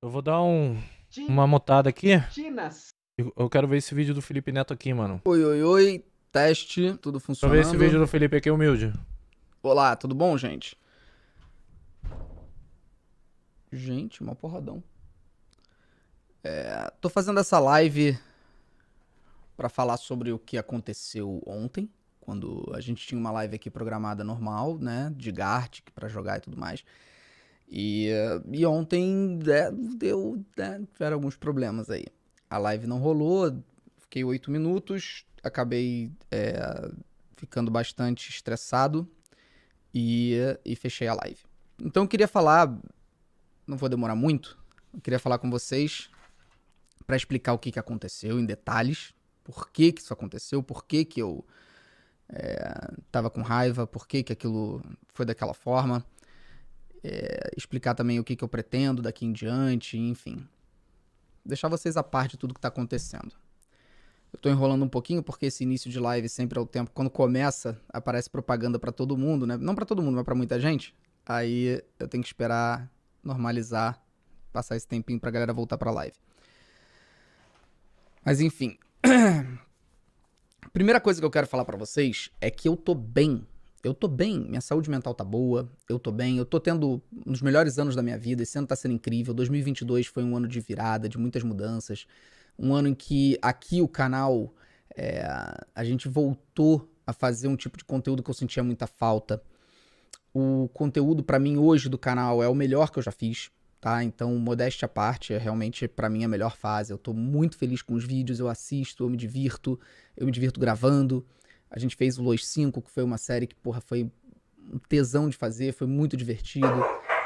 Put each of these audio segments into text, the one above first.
Eu vou dar um, uma motada aqui. Chinas. Eu quero ver esse vídeo do Felipe Neto aqui, mano. Oi, oi, oi. Teste, tudo funcionando. Deixa eu ver esse vídeo do Felipe aqui, humilde. Olá, tudo bom, gente? Gente, uma porradão. É, tô fazendo essa live para falar sobre o que aconteceu ontem, quando a gente tinha uma live aqui programada normal, né, de Gartic para jogar e tudo mais. E, eh, e ontem é, deu, é, tiveram alguns problemas aí. A live não rolou, fiquei oito minutos, acabei é, ficando bastante estressado e, e fechei a live. Então eu queria falar, não vou demorar muito, eu queria falar com vocês para explicar o que, que aconteceu em detalhes, por que, que isso aconteceu, por que, que eu é, tava com raiva, por que, que aquilo foi daquela forma é, explicar também o que, que eu pretendo daqui em diante, enfim. Deixar vocês a parte de tudo que está acontecendo. Eu tô enrolando um pouquinho porque esse início de live sempre é o tempo quando começa, aparece propaganda para todo mundo, né? Não para todo mundo, mas para muita gente. Aí eu tenho que esperar normalizar, passar esse tempinho pra galera voltar pra live. Mas enfim. Primeira coisa que eu quero falar para vocês é que eu tô bem eu tô bem, minha saúde mental tá boa, eu tô bem, eu tô tendo um dos melhores anos da minha vida, esse ano tá sendo incrível. 2022 foi um ano de virada, de muitas mudanças, um ano em que aqui o canal é, a gente voltou a fazer um tipo de conteúdo que eu sentia muita falta. O conteúdo para mim hoje do canal é o melhor que eu já fiz, tá? Então, modéstia à parte, é realmente para mim a melhor fase. Eu tô muito feliz com os vídeos, eu assisto, eu me divirto, eu me divirto gravando. A gente fez o Los 5, que foi uma série que, porra, foi um tesão de fazer, foi muito divertido.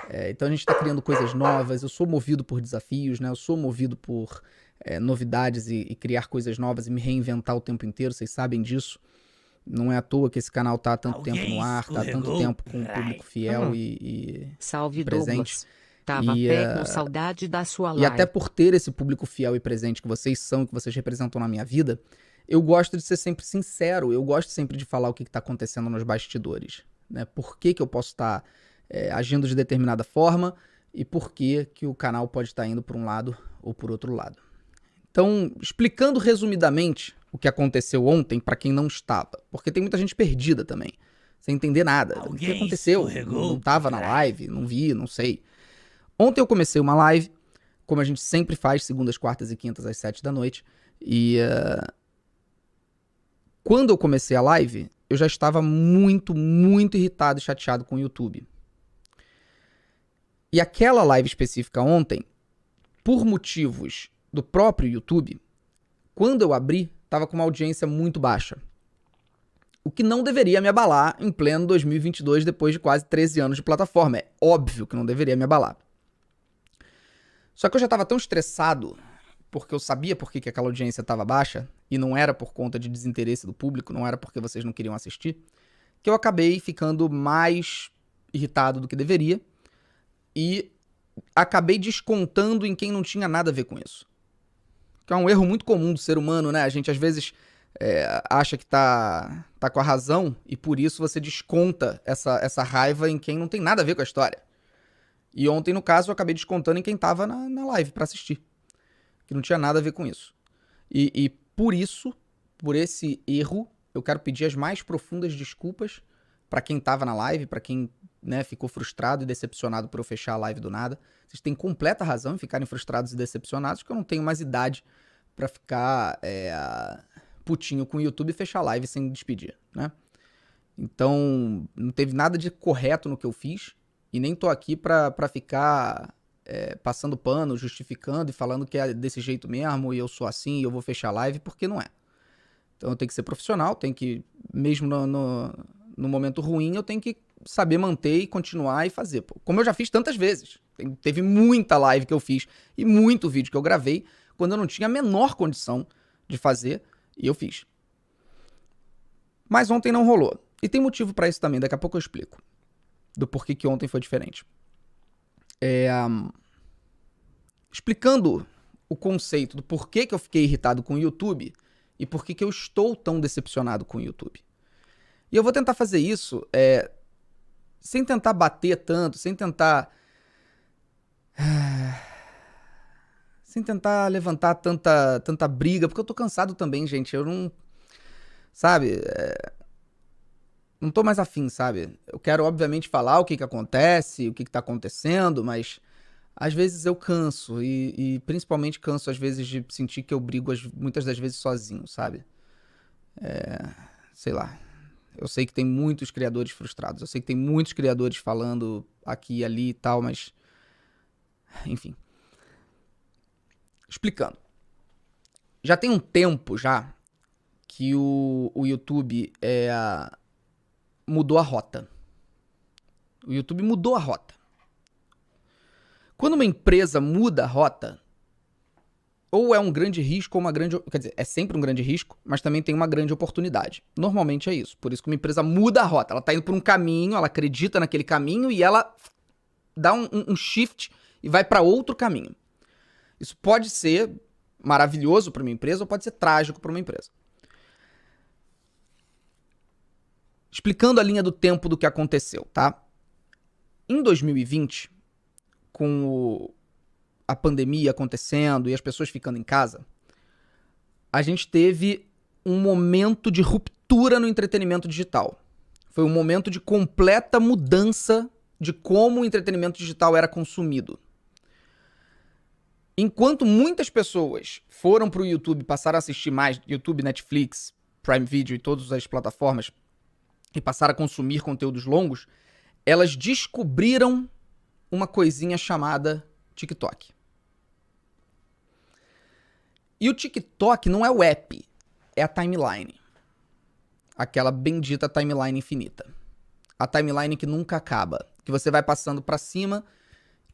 É, então a gente está criando coisas novas. Eu sou movido por desafios, né? Eu sou movido por é, novidades e, e, criar coisas novas e me reinventar o tempo inteiro. Vocês sabem disso. Não é à toa que esse canal tá há tanto Alguém tempo no ar, tá há tanto tempo com um público fiel uhum. e, e Salve presente. Douglas. Tava e, pé com eh, saudade da sua live. E até por ter esse público fiel e presente que vocês são, que vocês representam na minha vida, eu gosto de ser sempre sincero, eu gosto sempre de falar o que está acontecendo nos bastidores. Né? Por que, que eu posso estar tá, é, agindo de determinada forma e por que, que o canal pode estar tá indo por um lado ou por outro lado. Então, explicando resumidamente o que aconteceu ontem para quem não estava, porque tem muita gente perdida também, sem entender nada. Alguém o que aconteceu? Escorregou. Não estava na live, não vi, não sei. Ontem eu comecei uma live, como a gente sempre faz, segundas, quartas e quintas às sete da noite, e. Uh quando eu comecei a live, eu já estava muito, muito irritado e chateado com o YouTube. E aquela live específica ontem, por motivos do próprio YouTube, quando eu abri, estava com uma audiência muito baixa. O que não deveria me abalar em pleno 2022, depois de quase 13 anos de plataforma. É óbvio que não deveria me abalar. Só que eu já estava tão estressado, porque eu sabia por que, que aquela audiência estava baixa, e não era por conta de desinteresse do público, não era porque vocês não queriam assistir, que eu acabei ficando mais irritado do que deveria e acabei descontando em quem não tinha nada a ver com isso. Que é um erro muito comum do ser humano, né? A gente às vezes é, acha que tá, tá com a razão e por isso você desconta essa, essa raiva em quem não tem nada a ver com a história. E ontem, no caso, eu acabei descontando em quem tava na, na live para assistir, que não tinha nada a ver com isso. E, e por isso, por esse erro, eu quero pedir as mais profundas desculpas para quem estava na live, para quem né, ficou frustrado e decepcionado por eu fechar a live do nada. Vocês têm completa razão em ficarem frustrados e decepcionados, porque eu não tenho mais idade para ficar é, putinho com o YouTube e fechar a live sem despedir, né? Então, não teve nada de correto no que eu fiz e nem tô aqui para ficar é, passando pano, justificando e falando que é desse jeito mesmo e eu sou assim e eu vou fechar a live, porque não é. Então eu tenho que ser profissional, tenho que, mesmo no, no, no momento ruim, eu tenho que saber manter e continuar e fazer. Pô, como eu já fiz tantas vezes. Tem, teve muita live que eu fiz e muito vídeo que eu gravei quando eu não tinha a menor condição de fazer e eu fiz. Mas ontem não rolou. E tem motivo para isso também, daqui a pouco eu explico do porquê que ontem foi diferente é, hum, explicando o conceito do porquê que eu fiquei irritado com o YouTube e por que eu estou tão decepcionado com o YouTube. E eu vou tentar fazer isso é, sem tentar bater tanto, sem tentar. Sem tentar levantar tanta, tanta briga, porque eu tô cansado também, gente. Eu não. Sabe? É, não tô mais afim, sabe? Eu quero, obviamente, falar o que que acontece, o que que tá acontecendo, mas às vezes eu canso, e, e principalmente canso às vezes de sentir que eu brigo muitas das vezes sozinho, sabe? É, sei lá. Eu sei que tem muitos criadores frustrados, eu sei que tem muitos criadores falando aqui e ali e tal, mas. Enfim. Explicando. Já tem um tempo já que o, o YouTube é, mudou a rota. O YouTube mudou a rota. Quando uma empresa muda a rota, ou é um grande risco ou uma grande. Quer dizer, é sempre um grande risco, mas também tem uma grande oportunidade. Normalmente é isso. Por isso que uma empresa muda a rota. Ela está indo por um caminho, ela acredita naquele caminho e ela dá um, um shift e vai para outro caminho. Isso pode ser maravilhoso para uma empresa ou pode ser trágico para uma empresa. explicando a linha do tempo do que aconteceu, tá? Em 2020, com o, a pandemia acontecendo e as pessoas ficando em casa, a gente teve um momento de ruptura no entretenimento digital. Foi um momento de completa mudança de como o entretenimento digital era consumido. Enquanto muitas pessoas foram para o YouTube, passaram a assistir mais YouTube, Netflix, Prime Video e todas as plataformas e passaram a consumir conteúdos longos, elas descobriram uma coisinha chamada TikTok. E o TikTok não é o app, é a timeline. Aquela bendita timeline infinita. A timeline que nunca acaba, que você vai passando para cima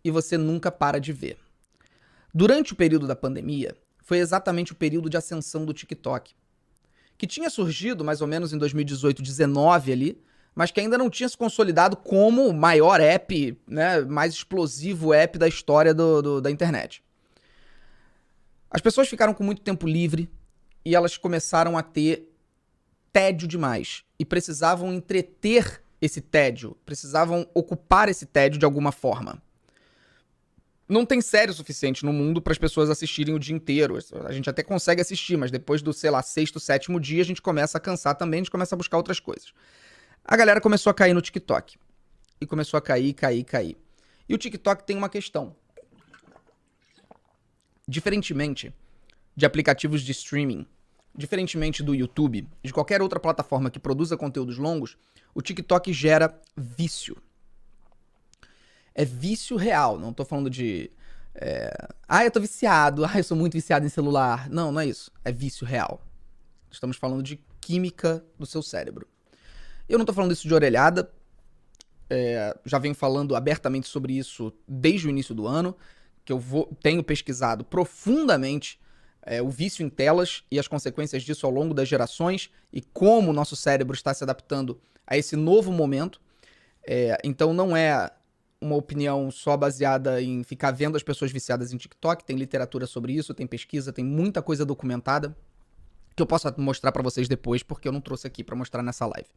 e você nunca para de ver. Durante o período da pandemia, foi exatamente o período de ascensão do TikTok que tinha surgido mais ou menos em 2018, 2019 ali, mas que ainda não tinha se consolidado como o maior app, né, mais explosivo app da história do, do, da internet. As pessoas ficaram com muito tempo livre e elas começaram a ter tédio demais e precisavam entreter esse tédio, precisavam ocupar esse tédio de alguma forma não tem série o suficiente no mundo para as pessoas assistirem o dia inteiro. A gente até consegue assistir, mas depois do, sei lá, sexto, sétimo dia, a gente começa a cansar também, a gente começa a buscar outras coisas. A galera começou a cair no TikTok. E começou a cair, cair, cair. E o TikTok tem uma questão. Diferentemente de aplicativos de streaming, diferentemente do YouTube, de qualquer outra plataforma que produza conteúdos longos, o TikTok gera vício. É vício real, não tô falando de. É... Ah, eu tô viciado, ah, eu sou muito viciado em celular. Não, não é isso. É vício real. Estamos falando de química do seu cérebro. Eu não tô falando isso de orelhada. É... já venho falando abertamente sobre isso desde o início do ano, que eu vou... tenho pesquisado profundamente é, o vício em telas e as consequências disso ao longo das gerações e como o nosso cérebro está se adaptando a esse novo momento. É, então não é uma opinião só baseada em ficar vendo as pessoas viciadas em TikTok. Tem literatura sobre isso, tem pesquisa, tem muita coisa documentada que eu posso mostrar para vocês depois, porque eu não trouxe aqui para mostrar nessa live.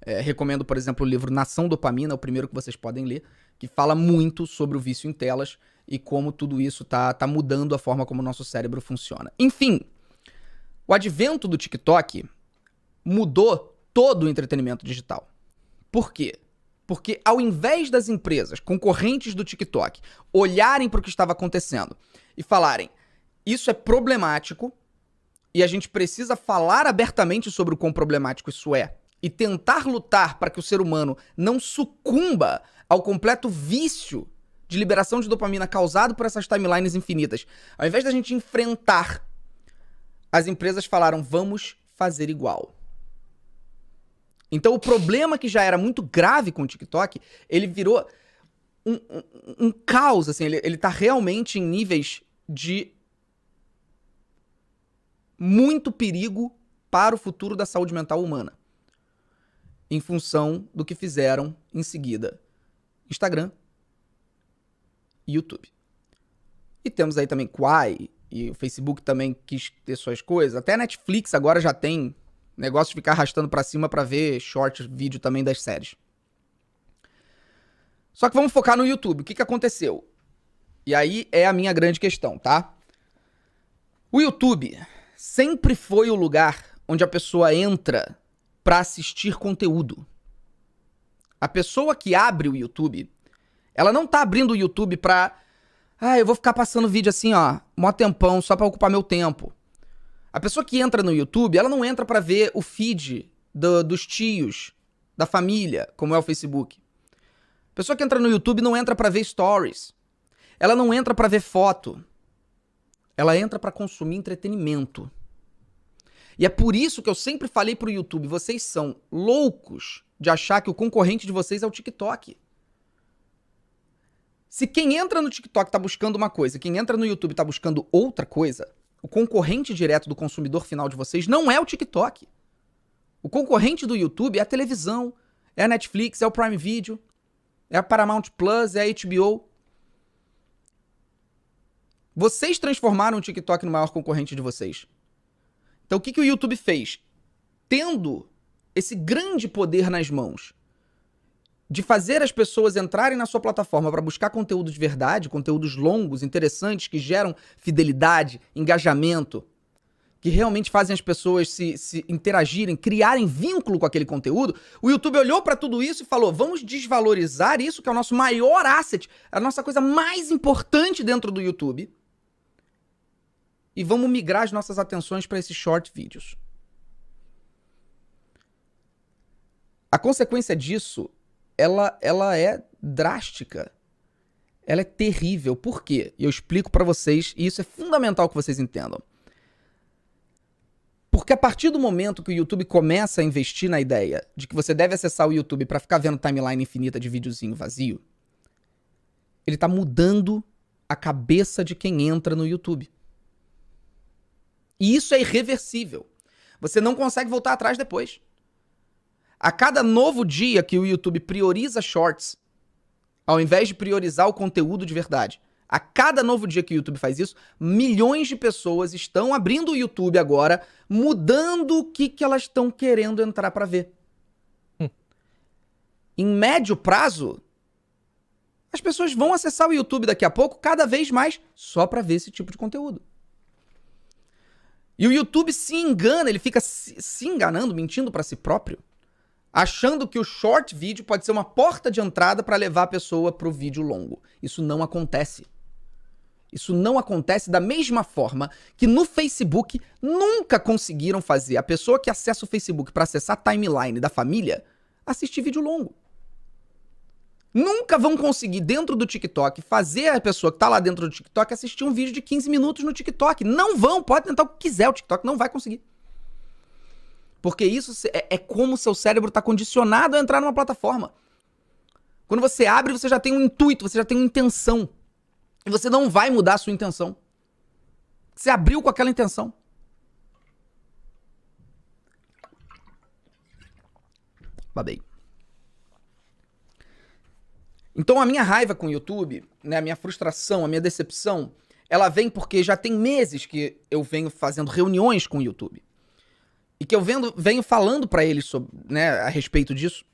É, recomendo, por exemplo, o livro Nação Dopamina, o primeiro que vocês podem ler, que fala muito sobre o vício em telas e como tudo isso tá, tá mudando a forma como o nosso cérebro funciona. Enfim, o advento do TikTok mudou todo o entretenimento digital. Por quê? Porque ao invés das empresas concorrentes do TikTok olharem para o que estava acontecendo e falarem: isso é problemático e a gente precisa falar abertamente sobre o quão problemático isso é e tentar lutar para que o ser humano não sucumba ao completo vício de liberação de dopamina causado por essas timelines infinitas. Ao invés da gente enfrentar, as empresas falaram: vamos fazer igual. Então o problema que já era muito grave com o TikTok, ele virou um, um, um caos, assim, ele, ele tá realmente em níveis de muito perigo para o futuro da saúde mental humana. Em função do que fizeram em seguida Instagram e YouTube. E temos aí também Quai, e o Facebook também quis ter suas coisas. Até a Netflix agora já tem Negócio de ficar arrastando para cima para ver short vídeo também das séries. Só que vamos focar no YouTube. O que, que aconteceu? E aí é a minha grande questão, tá? O YouTube sempre foi o lugar onde a pessoa entra para assistir conteúdo. A pessoa que abre o YouTube, ela não tá abrindo o YouTube pra. Ah, eu vou ficar passando vídeo assim, ó, mó tempão, só pra ocupar meu tempo. A pessoa que entra no YouTube, ela não entra para ver o feed do, dos tios, da família, como é o Facebook. A pessoa que entra no YouTube não entra para ver stories. Ela não entra para ver foto. Ela entra para consumir entretenimento. E é por isso que eu sempre falei pro YouTube, vocês são loucos de achar que o concorrente de vocês é o TikTok. Se quem entra no TikTok tá buscando uma coisa, quem entra no YouTube tá buscando outra coisa, o concorrente direto do consumidor final de vocês não é o TikTok. O concorrente do YouTube é a televisão, é a Netflix, é o Prime Video, é a Paramount Plus, é a HBO. Vocês transformaram o TikTok no maior concorrente de vocês. Então o que, que o YouTube fez? Tendo esse grande poder nas mãos de fazer as pessoas entrarem na sua plataforma para buscar conteúdo de verdade, conteúdos longos, interessantes, que geram fidelidade, engajamento, que realmente fazem as pessoas se, se interagirem, criarem vínculo com aquele conteúdo, o YouTube olhou para tudo isso e falou: vamos desvalorizar isso, que é o nosso maior asset, a nossa coisa mais importante dentro do YouTube. E vamos migrar as nossas atenções para esses short vídeos. A consequência disso ela, ela é drástica. Ela é terrível. Por quê? E eu explico para vocês, e isso é fundamental que vocês entendam. Porque a partir do momento que o YouTube começa a investir na ideia de que você deve acessar o YouTube para ficar vendo timeline infinita de videozinho vazio, ele está mudando a cabeça de quem entra no YouTube. E isso é irreversível. Você não consegue voltar atrás depois. A cada novo dia que o YouTube prioriza shorts, ao invés de priorizar o conteúdo de verdade, a cada novo dia que o YouTube faz isso, milhões de pessoas estão abrindo o YouTube agora, mudando o que, que elas estão querendo entrar para ver. Hum. Em médio prazo, as pessoas vão acessar o YouTube daqui a pouco cada vez mais só para ver esse tipo de conteúdo. E o YouTube se engana, ele fica se enganando, mentindo para si próprio, achando que o short vídeo pode ser uma porta de entrada para levar a pessoa para o vídeo longo. Isso não acontece. Isso não acontece da mesma forma que no Facebook nunca conseguiram fazer a pessoa que acessa o Facebook para acessar a timeline da família assistir vídeo longo. Nunca vão conseguir, dentro do TikTok, fazer a pessoa que tá lá dentro do TikTok assistir um vídeo de 15 minutos no TikTok. Não vão, pode tentar o que quiser, o TikTok não vai conseguir. Porque isso é, é como o seu cérebro está condicionado a entrar numa plataforma. Quando você abre, você já tem um intuito, você já tem uma intenção. E você não vai mudar a sua intenção. Você abriu com aquela intenção. Babei. Então a minha raiva com o YouTube, né, a minha frustração, a minha decepção, ela vem porque já tem meses que eu venho fazendo reuniões com o YouTube. E que eu vendo, venho falando para eles sobre, né, a respeito disso.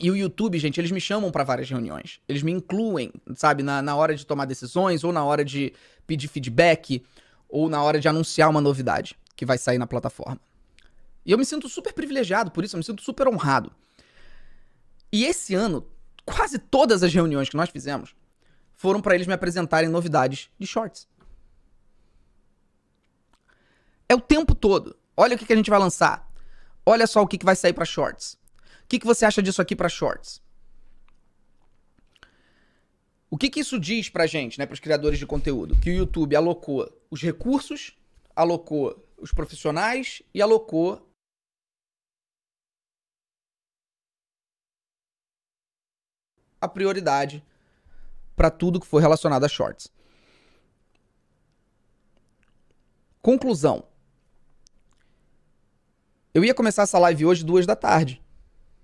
E o YouTube, gente, eles me chamam para várias reuniões. Eles me incluem, sabe, na, na hora de tomar decisões, ou na hora de pedir feedback, ou na hora de anunciar uma novidade que vai sair na plataforma. E eu me sinto super privilegiado por isso, eu me sinto super honrado. E esse ano, quase todas as reuniões que nós fizemos foram para eles me apresentarem novidades de shorts. É o tempo todo. Olha o que, que a gente vai lançar. Olha só o que, que vai sair para shorts. O que, que você acha disso aqui para shorts? O que, que isso diz a gente, né, os criadores de conteúdo? Que o YouTube alocou os recursos, alocou os profissionais e alocou a prioridade para tudo que for relacionado a shorts. Conclusão. Eu ia começar essa live hoje duas da tarde.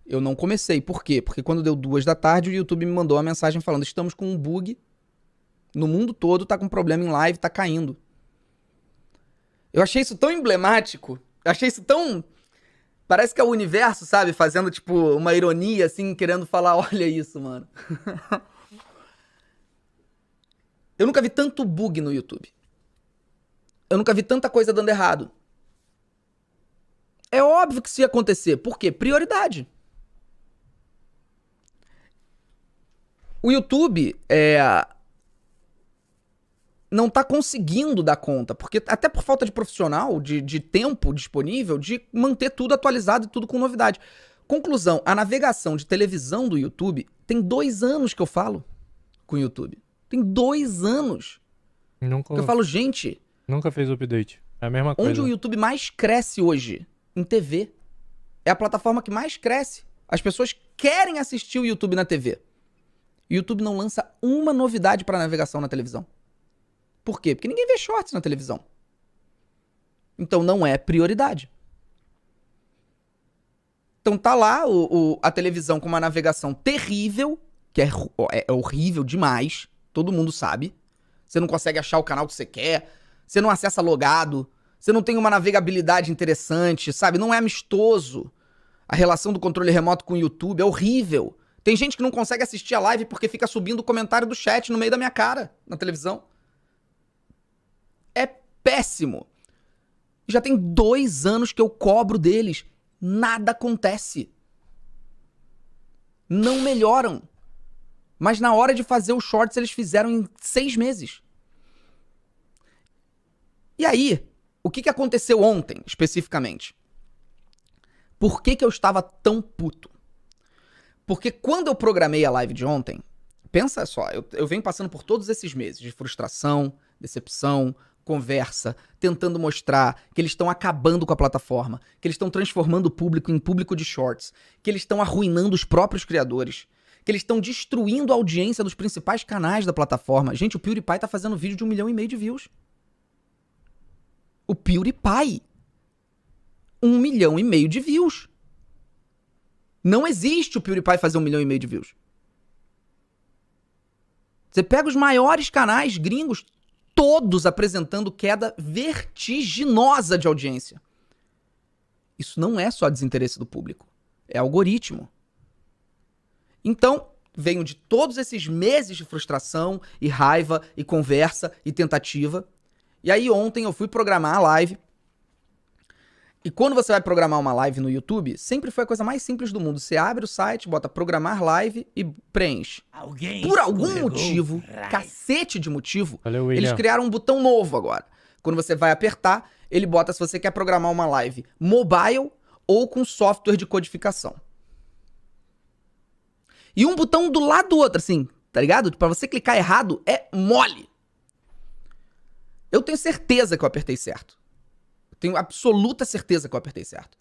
Eu não comecei. Por quê? Porque quando deu duas da tarde, o YouTube me mandou uma mensagem falando: estamos com um bug. No mundo todo tá com problema em live, tá caindo. Eu achei isso tão emblemático. Eu achei isso tão. Parece que é o universo, sabe? Fazendo, tipo, uma ironia, assim, querendo falar: olha isso, mano. Eu nunca vi tanto bug no YouTube. Eu nunca vi tanta coisa dando errado. É óbvio que isso ia acontecer. Por quê? Prioridade. O YouTube é, não está conseguindo dar conta, porque até por falta de profissional, de, de tempo disponível, de manter tudo atualizado e tudo com novidade. Conclusão: a navegação de televisão do YouTube tem dois anos que eu falo com o YouTube. Tem dois anos. Nunca, eu falo, gente. Nunca fez update. É a mesma coisa. Onde o YouTube mais cresce hoje em TV. É a plataforma que mais cresce. As pessoas querem assistir o YouTube na TV. O YouTube não lança uma novidade para navegação na televisão. Por quê? Porque ninguém vê shorts na televisão. Então não é prioridade. Então tá lá o, o, a televisão com uma navegação terrível, que é, é, é horrível demais, todo mundo sabe. Você não consegue achar o canal que você quer, você não acessa logado, você não tem uma navegabilidade interessante, sabe? Não é amistoso. A relação do controle remoto com o YouTube é horrível. Tem gente que não consegue assistir a live porque fica subindo o comentário do chat no meio da minha cara na televisão. É péssimo. Já tem dois anos que eu cobro deles. Nada acontece. Não melhoram. Mas na hora de fazer os shorts, eles fizeram em seis meses. E aí, o que, que aconteceu ontem, especificamente? Por que, que eu estava tão puto? Porque quando eu programei a live de ontem, pensa só, eu, eu venho passando por todos esses meses de frustração, decepção, conversa, tentando mostrar que eles estão acabando com a plataforma, que eles estão transformando o público em público de shorts, que eles estão arruinando os próprios criadores, que eles estão destruindo a audiência dos principais canais da plataforma. Gente, o PewDiePie está fazendo vídeo de um milhão e meio de views o PewDiePie. Um milhão e meio de views. Não existe o PewDiePie fazer um milhão e meio de views. Você pega os maiores canais gringos, todos apresentando queda vertiginosa de audiência. Isso não é só desinteresse do público, é algoritmo. Então, venho de todos esses meses de frustração e raiva e conversa e tentativa e aí ontem eu fui programar a live. E quando você vai programar uma live no YouTube, sempre foi a coisa mais simples do mundo. Você abre o site, bota programar live e preenche. Alguém Por algum motivo, cacete de motivo, Valeu, eles criaram um botão novo agora. Quando você vai apertar, ele bota se você quer programar uma live mobile ou com software de codificação. E um botão do lado do outro, assim, tá ligado? Para você clicar errado é mole. Eu tenho certeza que eu apertei certo. Eu tenho absoluta certeza que eu apertei certo.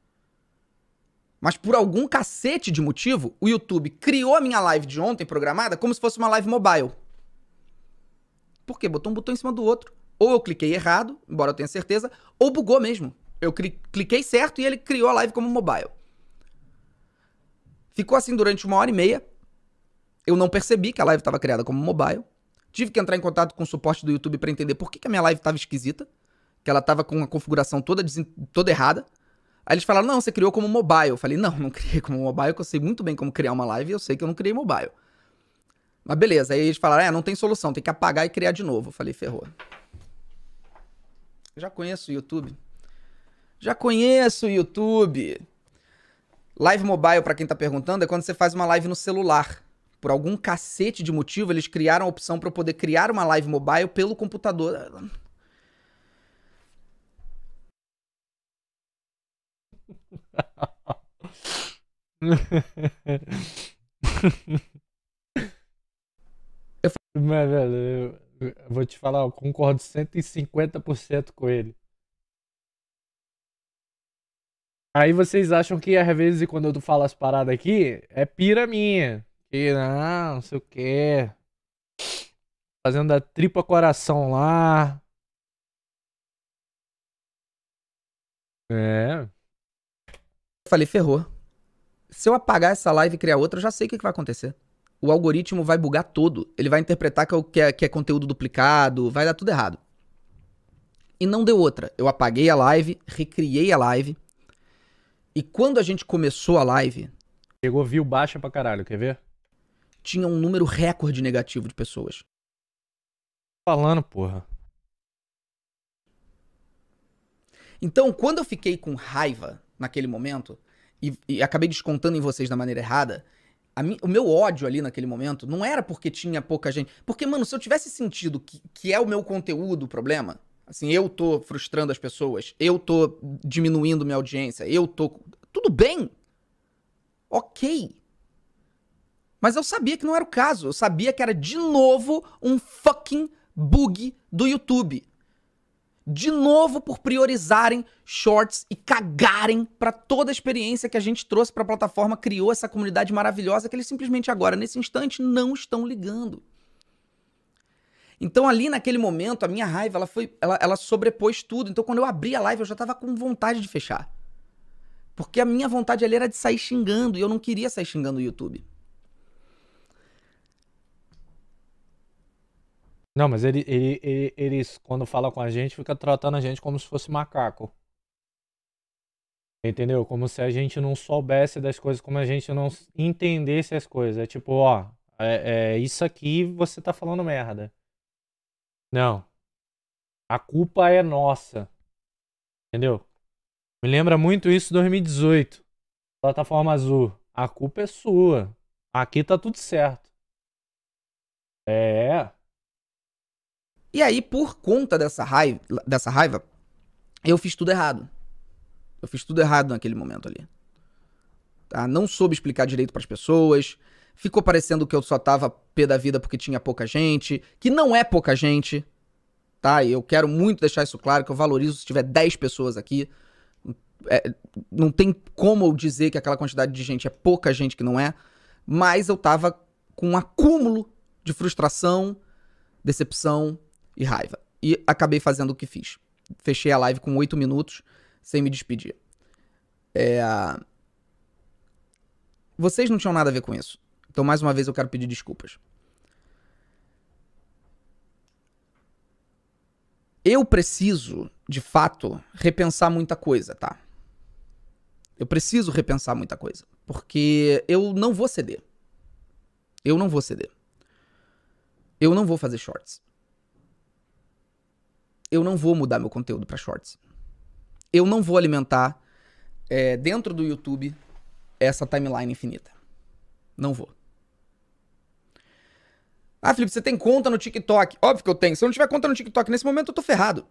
Mas por algum cacete de motivo, o YouTube criou a minha live de ontem programada como se fosse uma live mobile. Por quê? Botou um botão em cima do outro. Ou eu cliquei errado, embora eu tenha certeza, ou bugou mesmo. Eu cliquei certo e ele criou a live como mobile. Ficou assim durante uma hora e meia. Eu não percebi que a live estava criada como mobile. Tive que entrar em contato com o suporte do YouTube para entender por que, que, a minha live estava esquisita, que ela estava com a configuração toda, toda errada. Aí eles falaram, não, você criou como mobile. Eu falei, não, não criei como mobile, que eu sei muito bem como criar uma live e eu sei que eu não criei mobile. Mas beleza, aí eles falaram, é, não tem solução, tem que apagar e criar de novo. Eu falei, ferrou. Já conheço o YouTube. Já conheço o YouTube. Live mobile, para quem tá perguntando, é quando você faz uma live no celular por algum cacete de motivo, eles criaram a opção para poder criar uma live mobile pelo computador. eu... Mas, velho, eu, eu vou te falar, eu concordo 150% com ele. Aí vocês acham que às vezes quando eu falo as paradas aqui, é pira minha que, não, não sei o que. Fazendo a tripa coração lá. É. falei, ferrou. Se eu apagar essa live e criar outra, eu já sei o que, vai acontecer. O algoritmo vai bugar todo. Ele vai interpretar é que é, que, é, conteúdo duplicado, vai dar tudo errado. E não deu outra. Eu apaguei a live, recriei a live. E quando a gente começou a live. chegou view baixa pra caralho, quer ver? tinha um número recorde negativo de pessoas. Falando, porra. Então, quando eu fiquei com raiva naquele momento, e, e acabei descontando em vocês da maneira errada, mi, o meu ódio ali naquele momento não era porque tinha pouca gente. Porque, mano, se eu tivesse sentido que, que é o meu conteúdo o problema, assim, eu tô frustrando as pessoas, eu tô diminuindo minha audiência, eu tô. Tudo bem! Ok! Mas eu sabia que não era o caso. Eu sabia que era de novo um fucking bug do YouTube. De novo por priorizarem shorts e cagarem para toda a experiência que a gente trouxe para a plataforma, criou essa comunidade maravilhosa que eles simplesmente agora, nesse instante, não estão ligando. Então ali naquele momento, a minha raiva, ela foi, ela, ela sobrepôs tudo. Então quando eu abri a live, eu já tava com vontade de fechar. Porque a minha vontade ali era de sair xingando e eu não queria sair xingando o YouTube. Não, mas ele, ele, ele, eles, quando fala com a gente, fica tratando a gente como se fosse macaco. Entendeu? Como se a gente não soubesse das coisas, como a gente não entendesse as coisas. É tipo, ó, é, é isso aqui você tá falando merda. Não. A culpa é nossa. Entendeu? Me lembra muito isso 2018. Plataforma azul. A culpa é sua. Aqui tá tudo certo. É. E aí, por conta dessa raiva, dessa raiva, eu fiz tudo errado. Eu fiz tudo errado naquele momento ali. Tá? Não soube explicar direito para as pessoas. Ficou parecendo que eu só tava pé da vida porque tinha pouca gente, que não é pouca gente. Tá? E eu quero muito deixar isso claro que eu valorizo se tiver 10 pessoas aqui. É, não tem como eu dizer que aquela quantidade de gente é pouca gente que não é, mas eu tava com um acúmulo de frustração, decepção, e raiva. E acabei fazendo o que fiz. Fechei a live com oito minutos sem me despedir. É... Vocês não tinham nada a ver com isso. Então, mais uma vez, eu quero pedir desculpas. Eu preciso, de fato, repensar muita coisa, tá? Eu preciso repensar muita coisa. Porque eu não vou ceder. Eu não vou ceder. Eu não vou fazer shorts eu não vou mudar meu conteúdo para shorts. Eu não vou alimentar é, dentro do YouTube essa timeline infinita. Não vou. Ah, Felipe, você tem conta no TikTok? Óbvio que eu tenho. Se eu não tiver conta no TikTok nesse momento, eu tô ferrado.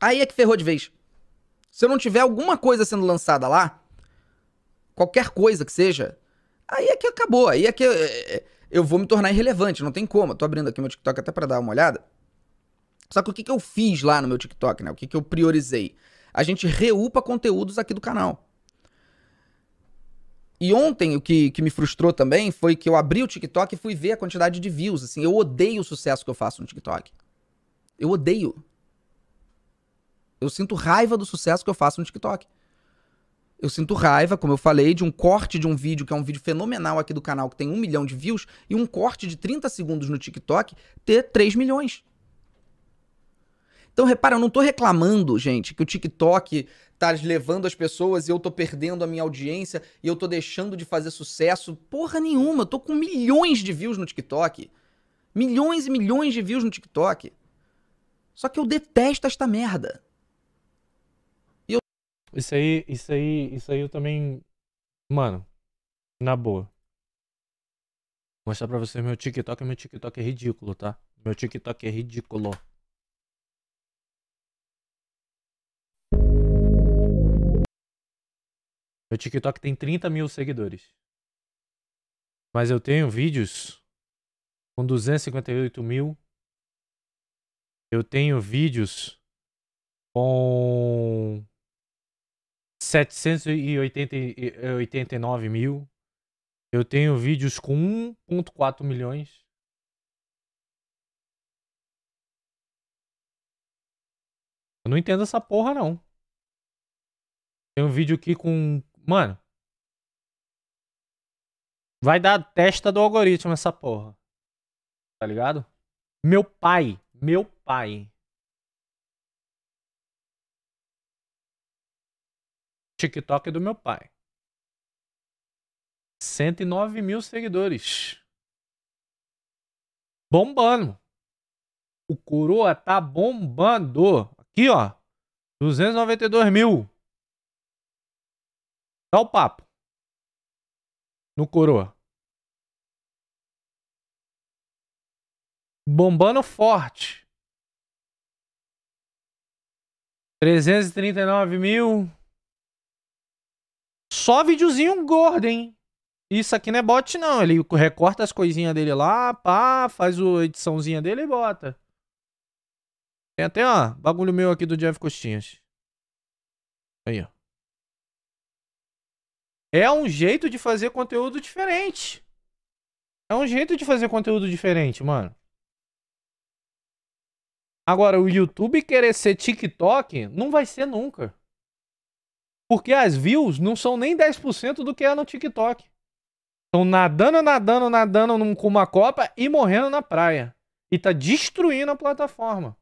Aí é que ferrou de vez. Se eu não tiver alguma coisa sendo lançada lá, qualquer coisa que seja, aí é que acabou. Aí é que eu, é, é, eu vou me tornar irrelevante. Não tem como. Eu tô abrindo aqui meu TikTok até para dar uma olhada. Só que o que, que eu fiz lá no meu TikTok, né? O que, que eu priorizei? A gente reupa conteúdos aqui do canal. E ontem o que, que me frustrou também foi que eu abri o TikTok e fui ver a quantidade de views. Assim, eu odeio o sucesso que eu faço no TikTok. Eu odeio. Eu sinto raiva do sucesso que eu faço no TikTok. Eu sinto raiva, como eu falei, de um corte de um vídeo que é um vídeo fenomenal aqui do canal que tem um milhão de views e um corte de 30 segundos no TikTok ter 3 milhões. Então, repara, eu não tô reclamando, gente, que o TikTok tá levando as pessoas e eu tô perdendo a minha audiência e eu tô deixando de fazer sucesso. Porra nenhuma, eu tô com milhões de views no TikTok. Milhões e milhões de views no TikTok. Só que eu detesto esta merda. E eu... Isso aí, isso aí, isso aí eu também. Mano, na boa. Vou mostrar pra vocês meu TikTok. Meu TikTok é ridículo, tá? Meu TikTok é ridículo. Meu TikTok tem 30 mil seguidores. Mas eu tenho vídeos com 258 mil. Eu tenho vídeos com 789 mil. Eu tenho vídeos com 1.4 milhões. Eu não entendo essa porra, não. Tem um vídeo aqui com Mano. Vai dar testa do algoritmo essa porra. Tá ligado? Meu pai. Meu pai. TikTok do meu pai. 109 mil seguidores. Bombando. O Coroa tá bombando. Aqui, ó. 292 mil. Qual tá o papo? No coroa. Bombando forte. 339 mil. Só videozinho gordo, hein? Isso aqui não é bot, não. Ele recorta as coisinhas dele lá, pá, faz a ediçãozinha dele e bota. Tem até, ó, bagulho meu aqui do Jeff Costinhas. Aí, ó. É um jeito de fazer conteúdo diferente. É um jeito de fazer conteúdo diferente, mano. Agora, o YouTube querer ser TikTok não vai ser nunca. Porque as views não são nem 10% do que é no TikTok. Estão nadando, nadando, nadando num, com uma copa e morrendo na praia. E tá destruindo a plataforma.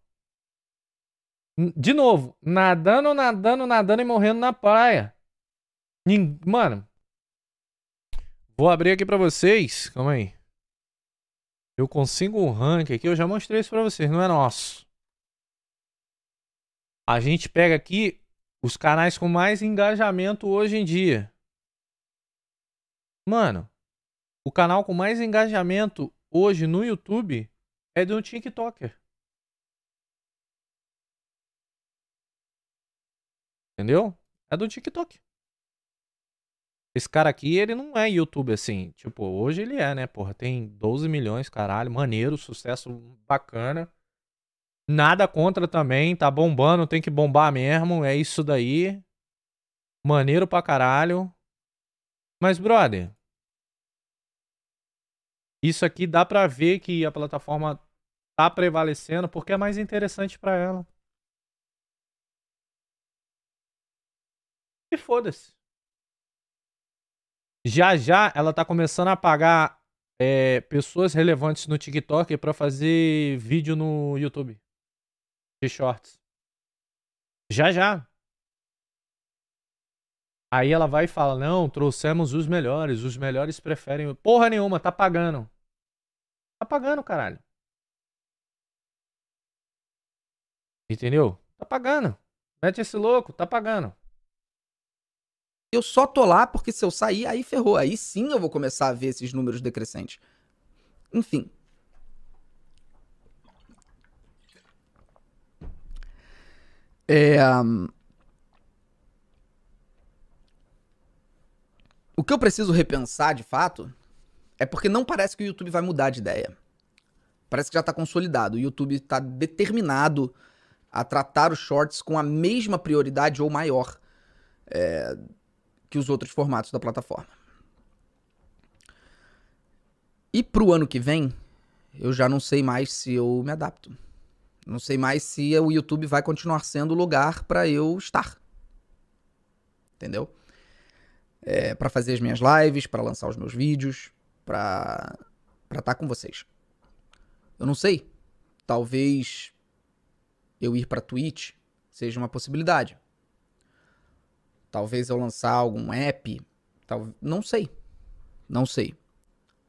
De novo, nadando, nadando, nadando e morrendo na praia. Mano, vou abrir aqui pra vocês. Calma aí. Eu consigo um rank aqui. Eu já mostrei isso pra vocês, não é nosso. A gente pega aqui os canais com mais engajamento hoje em dia. Mano, o canal com mais engajamento hoje no YouTube é do TikToker. Entendeu? É do TikTok. Esse cara aqui, ele não é YouTube assim. Tipo, hoje ele é, né? Porra, tem 12 milhões, caralho. Maneiro, sucesso bacana. Nada contra também, tá bombando, tem que bombar mesmo. É isso daí. Maneiro pra caralho. Mas, brother. Isso aqui dá pra ver que a plataforma tá prevalecendo porque é mais interessante para ela. E foda-se. Já já ela tá começando a pagar é, pessoas relevantes no TikTok para fazer vídeo no YouTube de shorts. Já já. Aí ela vai e fala: Não, trouxemos os melhores, os melhores preferem. Porra nenhuma, tá pagando. Tá pagando, caralho. Entendeu? Tá pagando. Mete esse louco, tá pagando. Eu só tô lá porque se eu sair, aí ferrou. Aí sim eu vou começar a ver esses números decrescentes. Enfim. É... Hum, o que eu preciso repensar de fato é porque não parece que o YouTube vai mudar de ideia. Parece que já está consolidado. O YouTube está determinado a tratar os shorts com a mesma prioridade ou maior. É, que os outros formatos da plataforma. E para o ano que vem, eu já não sei mais se eu me adapto. Não sei mais se é o YouTube vai continuar sendo o lugar para eu estar. Entendeu? É, para fazer as minhas lives, para lançar os meus vídeos, para estar tá com vocês. Eu não sei. Talvez eu ir para Twitch seja uma possibilidade. Talvez eu lançar algum app. Tal... Não sei. Não sei.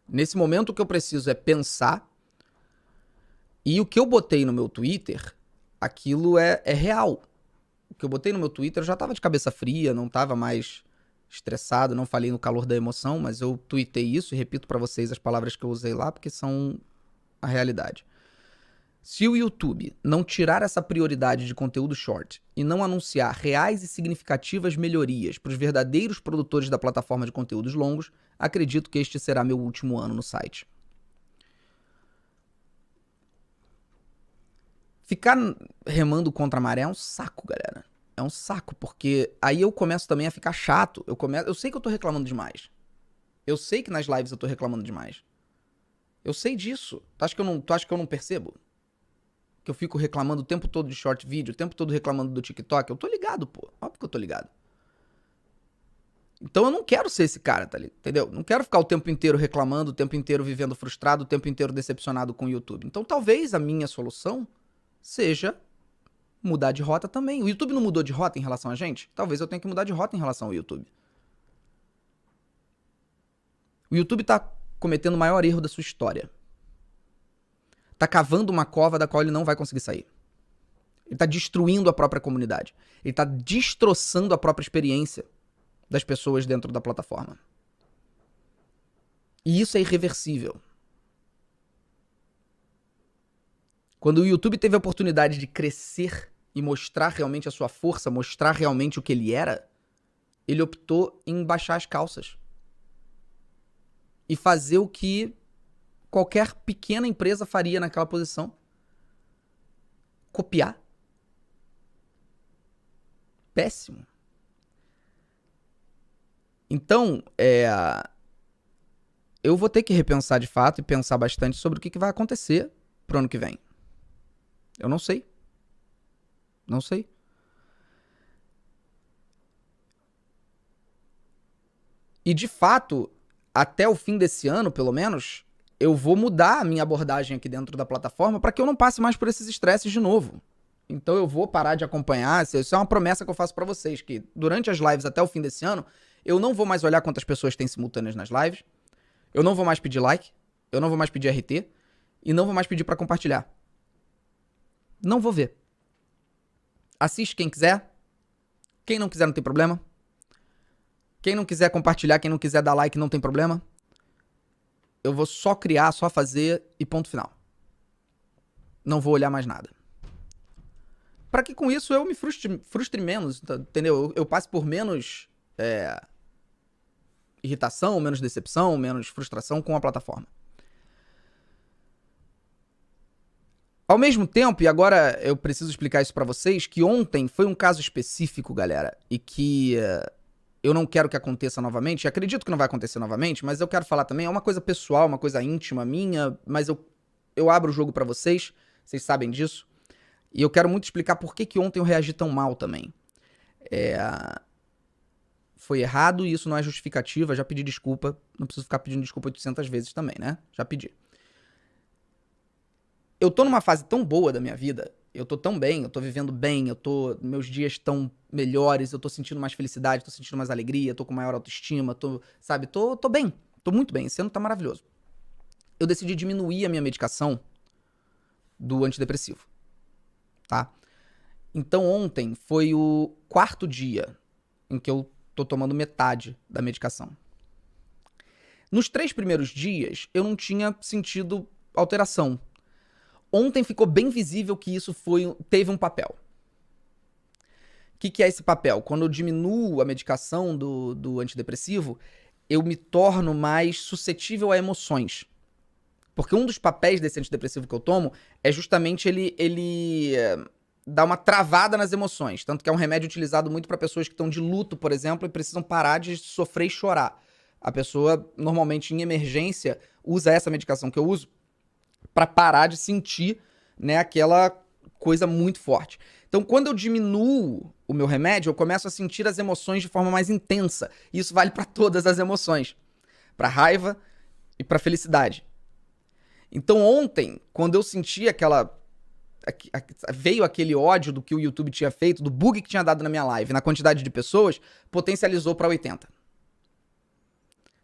Nesse momento o que eu preciso é pensar. E o que eu botei no meu Twitter, aquilo é, é real. O que eu botei no meu Twitter, eu já tava de cabeça fria, não tava mais estressado, não falei no calor da emoção, mas eu tuitei isso e repito para vocês as palavras que eu usei lá, porque são a realidade. Se o YouTube não tirar essa prioridade de conteúdo short e não anunciar reais e significativas melhorias para os verdadeiros produtores da plataforma de conteúdos longos, acredito que este será meu último ano no site. Ficar remando contra a maré é um saco, galera. É um saco, porque aí eu começo também a ficar chato. Eu, começo... eu sei que eu tô reclamando demais. Eu sei que nas lives eu tô reclamando demais. Eu sei disso. Tu acha que eu não, tu acha que eu não percebo? que eu fico reclamando o tempo todo de short vídeo, o tempo todo reclamando do TikTok, eu tô ligado, pô. Óbvio que eu tô ligado. Então eu não quero ser esse cara, tá ligado? Entendeu? Não quero ficar o tempo inteiro reclamando, o tempo inteiro vivendo frustrado, o tempo inteiro decepcionado com o YouTube. Então talvez a minha solução seja mudar de rota também. O YouTube não mudou de rota em relação a gente? Talvez eu tenha que mudar de rota em relação ao YouTube. O YouTube tá cometendo o maior erro da sua história está cavando uma cova da qual ele não vai conseguir sair. Ele está destruindo a própria comunidade. Ele está destroçando a própria experiência das pessoas dentro da plataforma. E isso é irreversível. Quando o YouTube teve a oportunidade de crescer e mostrar realmente a sua força, mostrar realmente o que ele era, ele optou em baixar as calças e fazer o que qualquer pequena empresa faria naquela posição. Copiar. Péssimo. Então, é, eu vou ter que repensar de fato e pensar bastante sobre o que, que vai acontecer pro ano que vem. Eu não sei. Não sei. E de fato, até o fim desse ano, pelo menos, eu vou mudar a minha abordagem aqui dentro da plataforma para que eu não passe mais por esses estresses de novo. Então eu vou parar de acompanhar. Isso é, é uma promessa que eu faço para vocês que durante as lives até o fim desse ano eu não vou mais olhar quantas pessoas têm simultâneas nas lives. Eu não vou mais pedir like. Eu não vou mais pedir RT e não vou mais pedir para compartilhar. Não vou ver. Assiste quem quiser. Quem não quiser não tem problema. Quem não quiser compartilhar, quem não quiser dar like não tem problema eu vou só criar, só fazer e ponto final. Não vou olhar mais nada. Para que com isso eu me frustre, frustre menos, entendeu? Eu, passe por menos é, irritação, menos decepção, menos frustração com a plataforma. Ao mesmo tempo, e agora eu preciso explicar isso para vocês, que ontem foi um caso específico, galera, e que uh, eu não quero que aconteça novamente, acredito que não vai acontecer novamente, mas eu quero falar também, é uma coisa pessoal, uma coisa íntima minha, mas eu, eu abro o jogo para vocês, vocês sabem disso. E eu quero muito explicar por que, que ontem eu reagi tão mal também. É... Foi errado e isso não é justificativa, já pedi desculpa, não preciso ficar pedindo desculpa 800 vezes também, né? Já pedi. Eu tô numa fase tão boa da minha vida eu tô tão bem, eu tô vivendo bem, eu tô. Meus dias estão melhores, eu tô sentindo mais felicidade, tô sentindo mais alegria, tô com maior autoestima, tô, sabe, tô, tô bem, tô muito bem, esse ano tá maravilhoso. Eu decidi diminuir a minha medicação do antidepressivo. Tá? Então ontem foi o quarto dia em que eu tô tomando metade da medicação. Nos três primeiros dias, eu não tinha sentido alteração Ontem ficou bem visível que isso foi, teve um papel. O que, que, é esse papel? Quando eu diminuo a medicação do, do antidepressivo, eu me torno mais suscetível a emoções. Porque um dos papéis desse antidepressivo que eu tomo é justamente ele, ele eh, dá uma travada nas emoções. Tanto que é um remédio utilizado muito para pessoas que estão de luto, por exemplo, e precisam parar de sofrer e chorar. A pessoa, normalmente em emergência, usa essa medicação que eu uso para parar de sentir, né, aquela coisa muito forte. Então, quando eu diminuo o meu remédio, eu começo a sentir as emoções de forma mais intensa. E isso vale para todas as emoções, para raiva e para felicidade. Então, ontem, quando eu senti aquela veio aquele ódio do que o YouTube tinha feito, do bug que tinha dado na minha live, na quantidade de pessoas, potencializou para 80.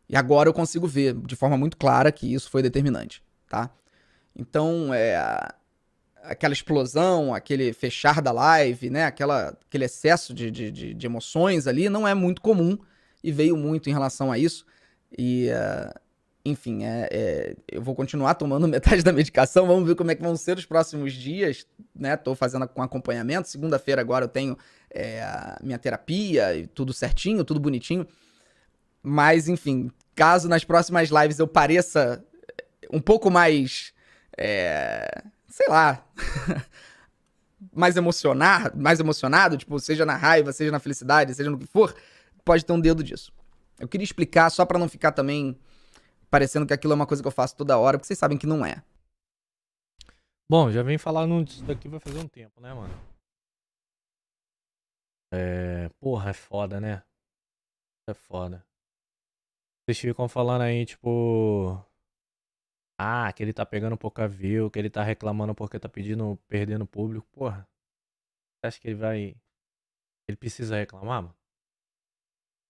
E agora eu consigo ver de forma muito clara que isso foi determinante, tá? Então, é, aquela explosão, aquele fechar da live, né? Aquela, aquele excesso de, de, de, emoções ali não é muito comum e veio muito em relação a isso. E, uh, enfim, é, é, eu vou continuar tomando metade da medicação, vamos ver como é que vão ser os próximos dias, né? fazendo com acompanhamento, segunda-feira agora eu tenho é, minha terapia e tudo certinho, tudo bonitinho. Mas, enfim, caso nas próximas lives eu pareça um pouco mais é, sei lá, mais emocionar, mais emocionado, tipo, seja na raiva, seja na felicidade, seja no que for, pode ter um dedo disso. Eu queria explicar só para não ficar também parecendo que aquilo é uma coisa que eu faço toda hora, porque vocês sabem que não é. Bom, já vem falando disso daqui vai fazer um tempo, né, mano? É, porra, é foda, né? É foda. Vocês ficam falando aí, tipo, ah, que ele tá pegando pouca view, que ele tá reclamando porque tá pedindo, perdendo público. Porra, você acha que ele vai. Ele precisa reclamar, mano?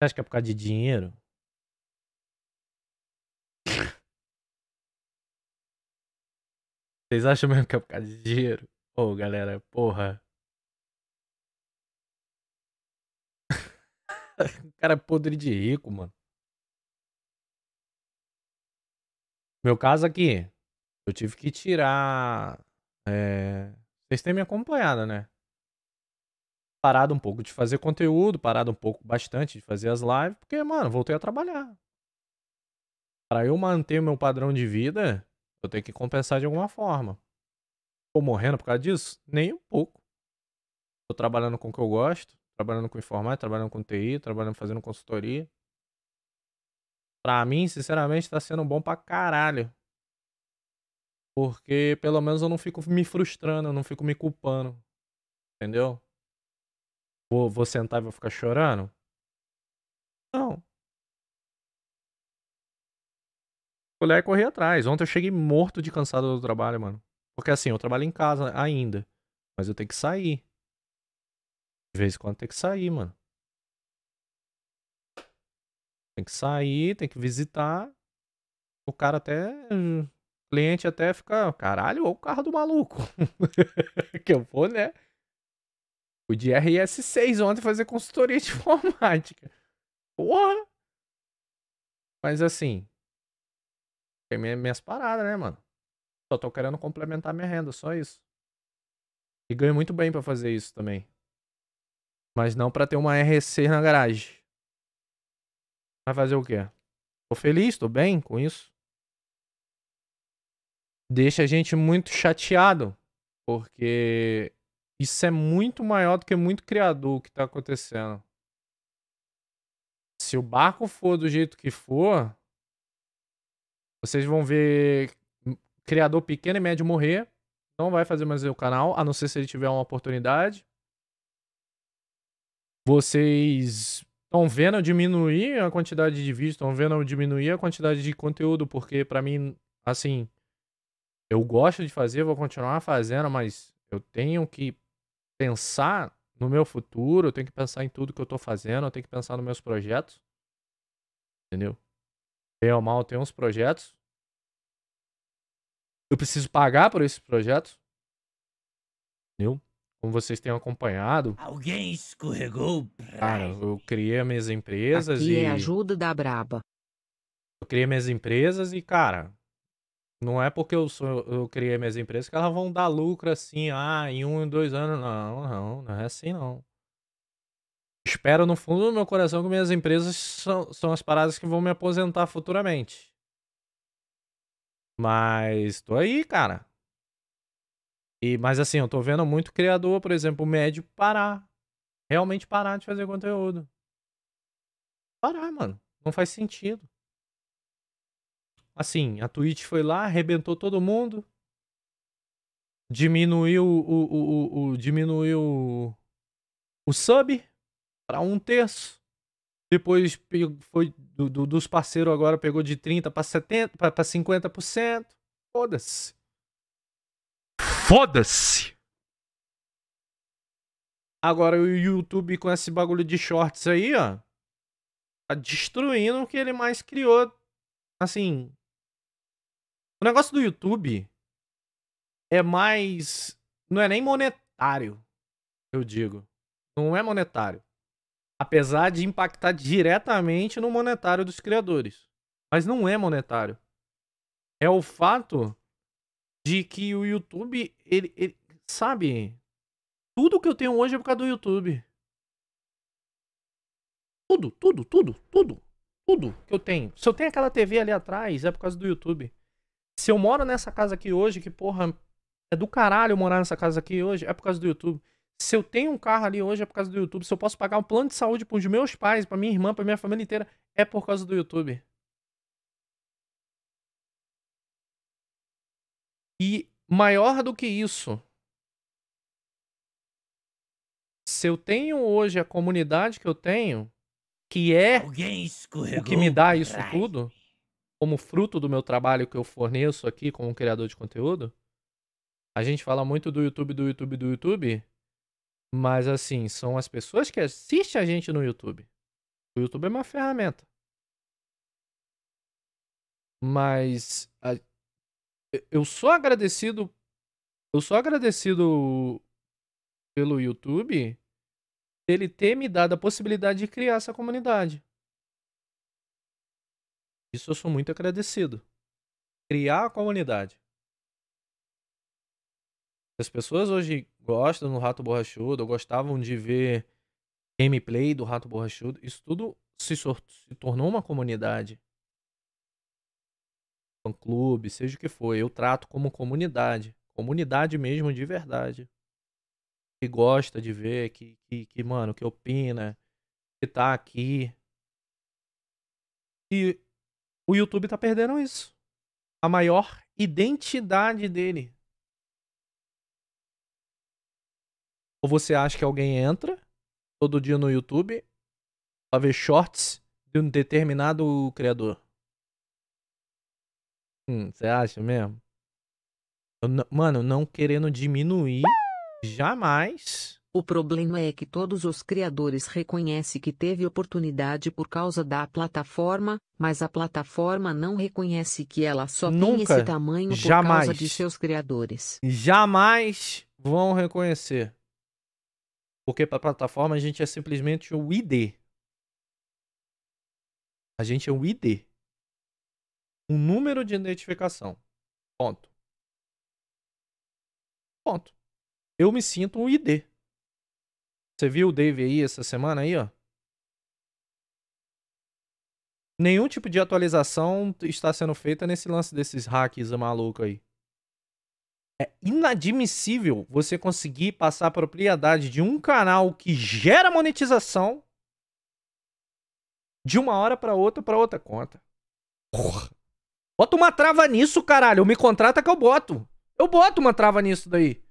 Você acha que é por causa de dinheiro? Vocês acham mesmo que é por causa de dinheiro? Ô, oh, galera, porra. o cara é podre de rico, mano. Meu caso aqui, eu tive que tirar. É... Eh, Vocês têm me acompanhado, né? Parado um pouco de fazer conteúdo, parado um pouco bastante de fazer as lives, porque, mano, voltei a trabalhar. Para eu manter o meu padrão de vida, eu tenho que compensar de alguma forma. Tô morrendo por causa disso? Nem um pouco. Tô trabalhando com o que eu gosto, trabalhando com informática, trabalhando com TI, trabalhando fazendo consultoria. Pra mim, sinceramente, tá sendo bom pra caralho. Porque pelo menos eu não fico me frustrando, eu não fico me culpando. Entendeu? Vou, vou sentar e vou ficar chorando? Não. Olhar e correr atrás. Ontem eu cheguei morto de cansado do trabalho, mano. Porque assim, eu trabalho em casa ainda. Mas eu tenho que sair. De vez em quando tem que sair, mano tem que sair, tem que visitar. O cara até. O hum, cliente até fica, ah, caralho, ou o carro do maluco. que eu vou, né? O de RS6 ontem fazer consultoria de informática. Porra! Mas assim. Tem minhas paradas, né, mano? Só tô querendo complementar minha renda, só isso. E ganho muito bem para fazer isso também. Mas não para ter uma rc na garagem. Vai fazer o quê? Tô feliz, tô bem com isso. Deixa a gente muito chateado, porque isso é muito maior do que muito criador o que tá acontecendo. Se o barco for do jeito que for, vocês vão ver criador pequeno e médio morrer. Não vai fazer mais o canal, a não ser se ele tiver uma oportunidade. Vocês estão vendo eu diminuir a quantidade de vídeos, estão vendo eu diminuir a quantidade de conteúdo, porque para mim, assim, eu gosto de fazer, vou continuar fazendo, mas eu tenho que pensar no meu futuro, eu tenho que pensar em tudo que eu tô fazendo, eu tenho que pensar nos meus projetos. Entendeu? Bem ou mal, tem tenho uns projetos. Eu preciso pagar por esses projetos. Entendeu? como vocês têm acompanhado. Alguém escorregou. Cara, eu criei minhas empresas Aqui e. É ajuda da Braba. Eu criei minhas empresas e, cara, não é porque eu, sou, eu criei minhas empresas que elas vão dar lucro assim, ah, em um, em dois anos. Não, não, não é assim não. Espero no fundo do meu coração que minhas empresas são, são as paradas que vão me aposentar futuramente. Mas tô aí, cara. E, mas assim, eu tô vendo muito criador, por exemplo, médio, parar. Realmente parar de fazer conteúdo. Parar, mano. Não faz sentido. Assim, a Twitch foi lá, arrebentou todo mundo. Diminuiu o, o, o, o diminuiu o sub para um terço. Depois foi do, do, dos parceiros agora pegou de 30 para 70 para 50%. Foda-se. Foda-se! Agora o YouTube com esse bagulho de shorts aí, ó, tá destruindo o que ele mais criou. Assim, o negócio do YouTube é mais. Não é nem monetário, eu digo. Não é monetário. Apesar de impactar diretamente no monetário dos criadores. Mas não é monetário. É o fato de que o YouTube, ele, ele sabe, tudo que eu tenho hoje é por causa do YouTube. Tudo, tudo, tudo, tudo, tudo que eu tenho. Se eu tenho aquela TV ali atrás, é por causa do YouTube. Se eu moro nessa casa aqui hoje, que porra, é do caralho morar nessa casa aqui hoje, é por causa do YouTube. Se eu tenho um carro ali hoje, é por causa do YouTube. Se eu posso pagar um plano de saúde para os meus pais, para minha irmã, para minha família inteira, é por causa do YouTube. E maior do que isso, se eu tenho hoje a comunidade que eu tenho, que é o que me dá isso tudo, como fruto do meu trabalho que eu forneço aqui como criador de conteúdo, a gente fala muito do YouTube, do YouTube, do YouTube, mas assim, são as pessoas que assistem a gente no YouTube. O YouTube é uma ferramenta. Mas eu sou agradecido. Eu sou agradecido pelo YouTube ele ter me dado a possibilidade de criar essa comunidade. Isso eu sou muito agradecido. Criar a comunidade. As pessoas hoje gostam do Rato Borrachudo, gostavam de ver gameplay do Rato Borrachudo. Isso tudo se, se tornou uma comunidade fã-clube, seja o que for. Eu trato como comunidade. Comunidade mesmo de verdade. Que gosta de ver, que, que, que mano, que opina, que tá aqui. E o YouTube tá perdendo isso. A maior identidade dele. Ou você acha que alguém entra todo dia no YouTube pra ver shorts de um determinado criador? Hum, você acha mesmo? Eu mano, não querendo diminuir jamais. O problema é que todos os criadores reconhecem que teve oportunidade por causa da plataforma, mas a plataforma não reconhece que ela só tem esse tamanho por jamais. causa de seus criadores. Jamais vão reconhecer. Porque pra plataforma a gente é simplesmente o ID. A gente é o ID um número de identificação. Ponto. Ponto. Eu me sinto um ID. Você viu o Dave aí essa semana aí, ó? Nenhum tipo de atualização está sendo feita nesse lance desses hacks maluco aí. É inadmissível você conseguir passar a propriedade de um canal que gera monetização de uma hora para outra para outra conta. Porra. Bota uma trava nisso, caralho. Me contrata que eu boto. Eu boto uma trava nisso daí.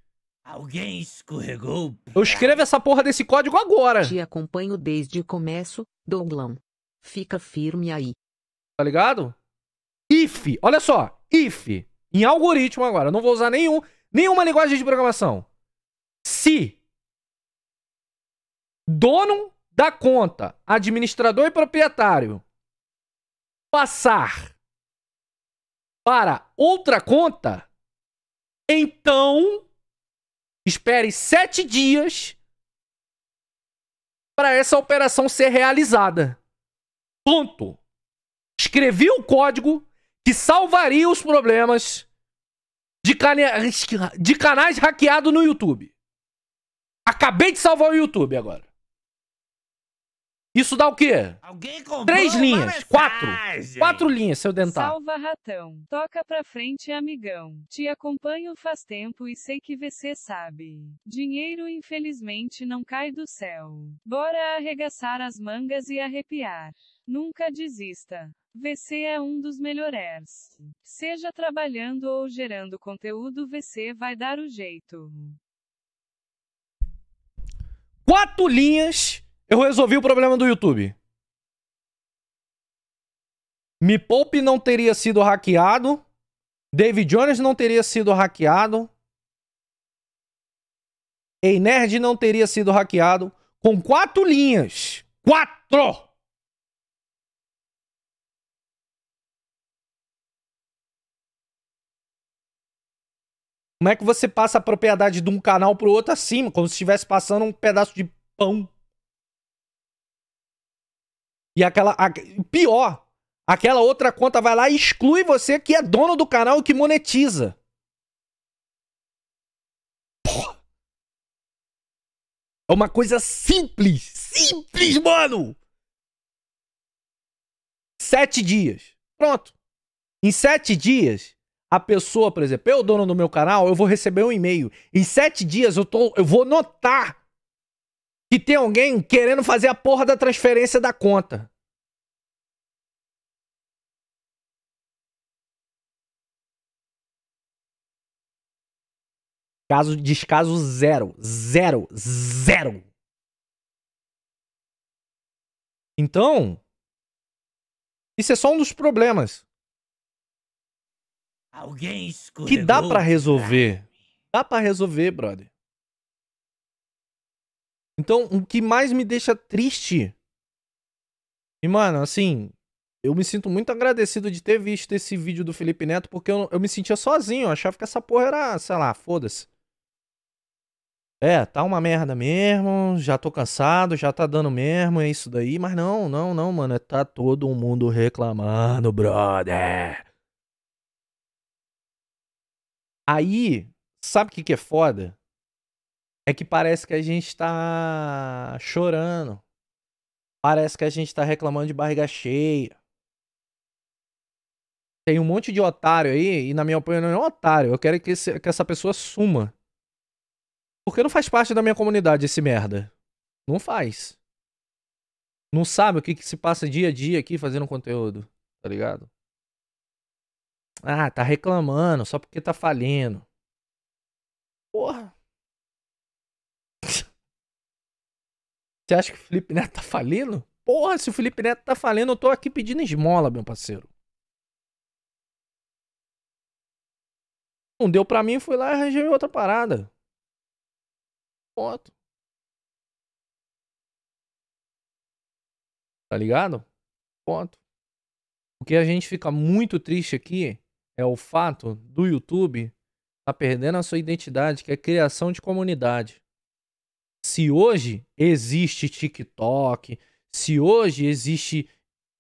Alguém escorregou. Eu escrevo essa porra desse código agora. Te acompanho desde o começo, Douglão. Fica firme aí. Tá ligado? If, olha só, if, em algoritmo agora, não vou usar nenhum, nenhuma linguagem de programação. Se dono da conta, administrador e proprietário passar para outra conta, então espere sete dias para essa operação ser realizada. Ponto. Escrevi o código que salvaria os problemas de, cane... de canais hackeados no YouTube. Acabei de salvar o YouTube agora. Isso dá o quê? Três linhas. Quatro. Quatro linhas, seu dental. Salva ratão. Toca pra frente, amigão. Te acompanho faz tempo e sei que você sabe. Dinheiro, infelizmente, não cai do céu. Bora arregaçar as mangas e arrepiar. Nunca desista. VC é um dos melhores. Seja trabalhando ou gerando conteúdo, VC vai dar o jeito. Quatro linhas eu resolvi o problema do YouTube. Me Poupe não teria sido hackeado. David Jones não teria sido hackeado. Ei Nerd não teria sido hackeado. Com quatro linhas. Quatro! Como é que você passa a propriedade de um canal pro outro assim, como se estivesse passando um pedaço de pão? E aquela. A, pior, aquela outra conta vai lá e exclui você que é dono do canal e que monetiza. Porra. É uma coisa simples. Simples, mano! Sete dias. Pronto. Em sete dias, a pessoa, por exemplo, eu, dono do meu canal, eu vou receber um e-mail. Em sete dias, eu, tô, eu vou notar que tem alguém querendo fazer a porra da transferência da conta. Caso, descaso zero. Zero. Zero. Então, isso é só um dos problemas. Alguém escolheu. Que dá para resolver. Dá para resolver, brother. Então, o que mais me deixa triste. E, mano, assim, eu me sinto muito agradecido de ter visto esse vídeo do Felipe Neto, porque eu, eu me sentia sozinho, eu achava que essa porra era, sei lá, foda-se. É, tá uma merda mesmo, já tô cansado, já tá dando mesmo, é isso daí, mas não, não, não, mano, é tá todo mundo reclamando, brother. Aí, sabe o que, que é foda? É que parece que a gente tá chorando. Parece que a gente tá reclamando de barriga cheia. Tem um monte de otário aí, e na minha opinião não é um otário. Eu quero que, esse, que essa pessoa suma. Porque não faz parte da minha comunidade esse merda. Não faz. Não sabe o que, que se passa dia a dia aqui fazendo conteúdo, tá ligado? Ah, tá reclamando só porque tá falhando. Porra. Você acha que o Felipe Neto tá falindo? Porra, se o Felipe Neto tá falindo, eu tô aqui pedindo esmola, meu parceiro. Não deu pra mim, fui lá e arranjei outra parada. Ponto. Tá ligado? Ponto. O que a gente fica muito triste aqui é o fato do YouTube tá perdendo a sua identidade, que é criação de comunidade. Se hoje existe TikTok, se hoje existe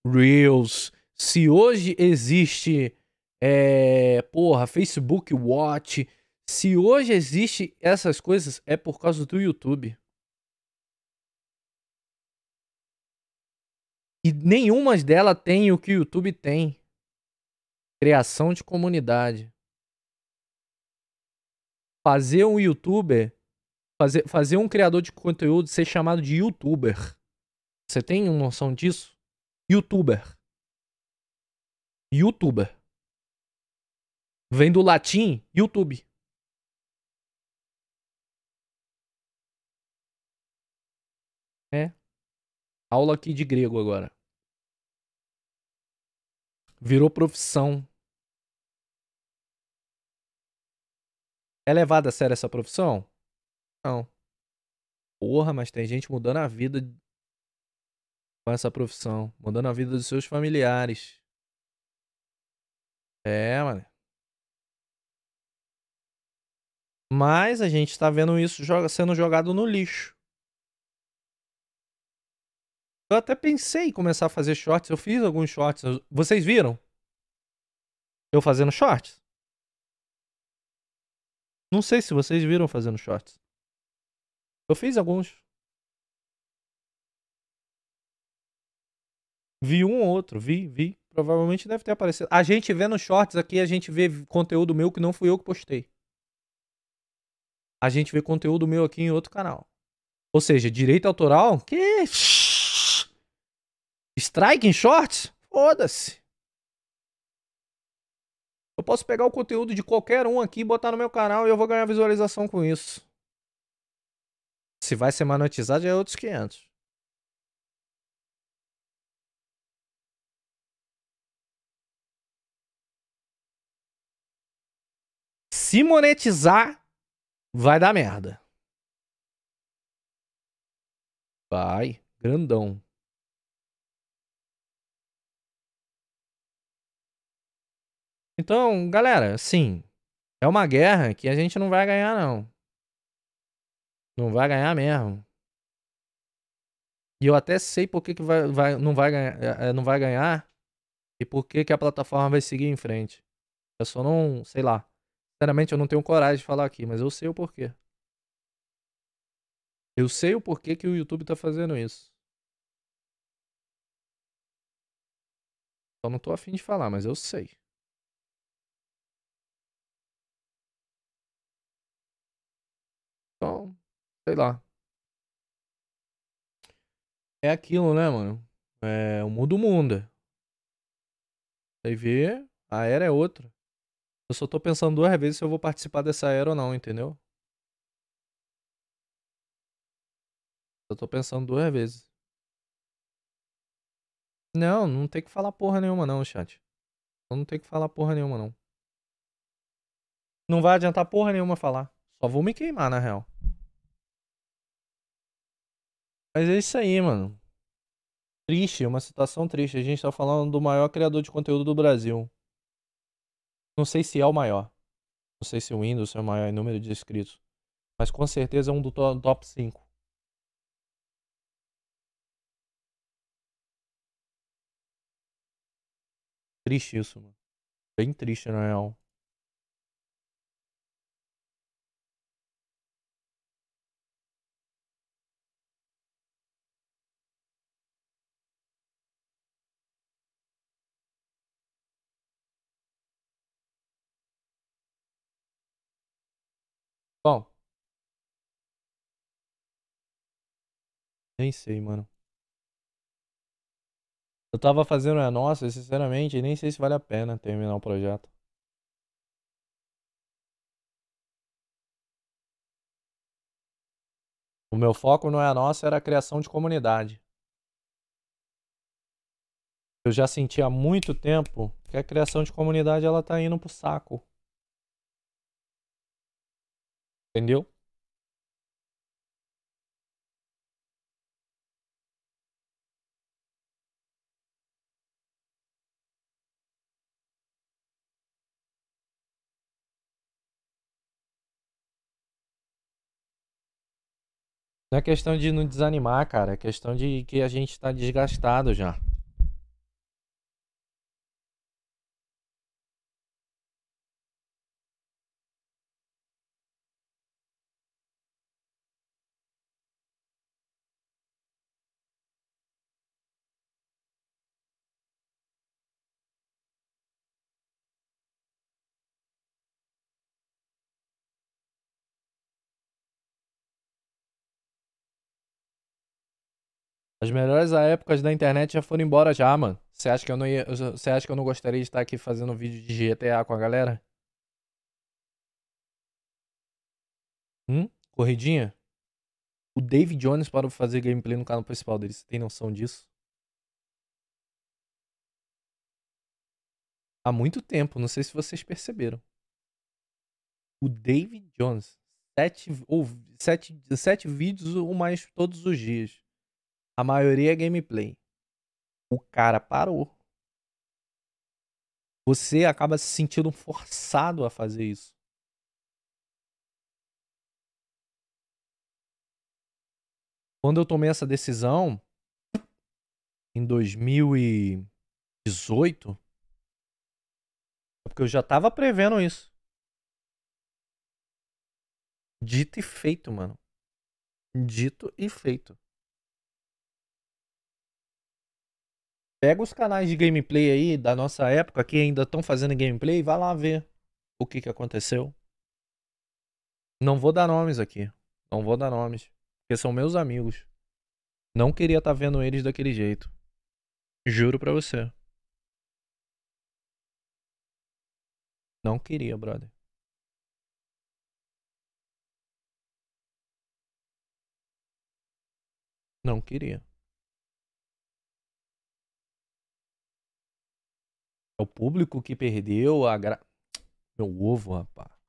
Reels, se hoje existe, é, porra, Facebook Watch, se hoje existe essas coisas é por causa do YouTube. E nenhuma delas tem o que o YouTube tem. Criação de comunidade. Fazer um youtuber Fazer, fazer um criador de conteúdo ser chamado de youtuber. Você tem uma noção disso? Youtuber. Youtuber. Vem do latim YouTube. É. Aula aqui de grego agora. Virou profissão. É levada a sério essa profissão? Não. Porra, mas tem gente mudando a vida com essa profissão, mudando a vida dos seus familiares. É, mano. Mas a gente tá vendo isso sendo jogado no lixo. Eu até pensei em começar a fazer shorts. Eu fiz alguns shorts. Vocês viram? Eu fazendo shorts? Não sei se vocês viram fazendo shorts. Eu fiz alguns. Vi um ou outro, vi, vi. Provavelmente deve ter aparecido. A gente vê nos shorts aqui, a gente vê conteúdo meu que não fui eu que postei. A gente vê conteúdo meu aqui em outro canal. Ou seja, direito autoral? Que? Strike em shorts? Foda-se. Eu posso pegar o conteúdo de qualquer um aqui, botar no meu canal e eu vou ganhar visualização com isso. Se vai ser monetizado, é outros 500. Se monetizar, vai dar merda. Vai, grandão. Então, galera, sim, é uma guerra que a gente não vai ganhar, não. Não vai ganhar mesmo. E eu até sei por que, que vai, vai, não, vai ganhar, é, é, não vai ganhar e por que, que a plataforma vai seguir em frente. Eu só não, sei lá. Sinceramente, eu não tenho coragem de falar aqui, mas eu sei o porquê. Eu sei o porquê que o YouTube tá fazendo isso. Só não tô afim de falar, mas eu sei. Então, sei lá. É aquilo, né, mano? É, o mundo muda. Aí vê, a era é outra. Eu só tô pensando duas vezes se eu vou participar dessa era ou não, entendeu? Eu tô pensando duas vezes. Não, não tem que falar porra nenhuma não, chat. Eu não tem que falar porra nenhuma não. Não vai adiantar porra nenhuma falar. Só vou me queimar, na real. Mas é isso aí, mano. Triste, uma situação triste. A gente tá falando do maior criador de conteúdo do Brasil. Não sei se é o maior. Não sei se o Windows é o maior em número de inscritos. Mas com certeza é um do top 5. Triste isso, mano. Bem triste, na real. É? Bom. Nem sei, mano. Eu tava fazendo a nossa, sinceramente, nem sei se vale a pena terminar o projeto. O meu foco não é a nossa, era a criação de comunidade. Eu já senti há muito tempo que a criação de comunidade ela tá indo pro saco. Entendeu? Não é questão de não desanimar, cara. É questão de que a gente tá desgastado já. As melhores épocas da internet já foram embora já, mano. Você acha que eu não ia, você acha que eu não gostaria de estar aqui fazendo vídeo de GTA com a galera? Hum? Corridinha? O David Jones para fazer gameplay no canal principal dele, você tem noção disso? Há muito tempo, não sei se vocês perceberam. O David Jones, sete, ou, sete, sete vídeos ou mais todos os dias. A maioria é gameplay. O cara parou. Você acaba se sentindo forçado a fazer isso. Quando eu tomei essa decisão, em 2018, é porque eu já tava prevendo isso. Dito e feito, mano. Dito e feito. Pega os canais de gameplay aí da nossa época que ainda estão fazendo gameplay e vai lá ver o que, que aconteceu. Não vou dar nomes aqui. Não vou dar nomes. Porque são meus amigos. Não queria estar tá vendo eles daquele jeito. Juro pra você. Não queria, brother. Não queria. É o público que perdeu a gra... Meu ovo, rapaz.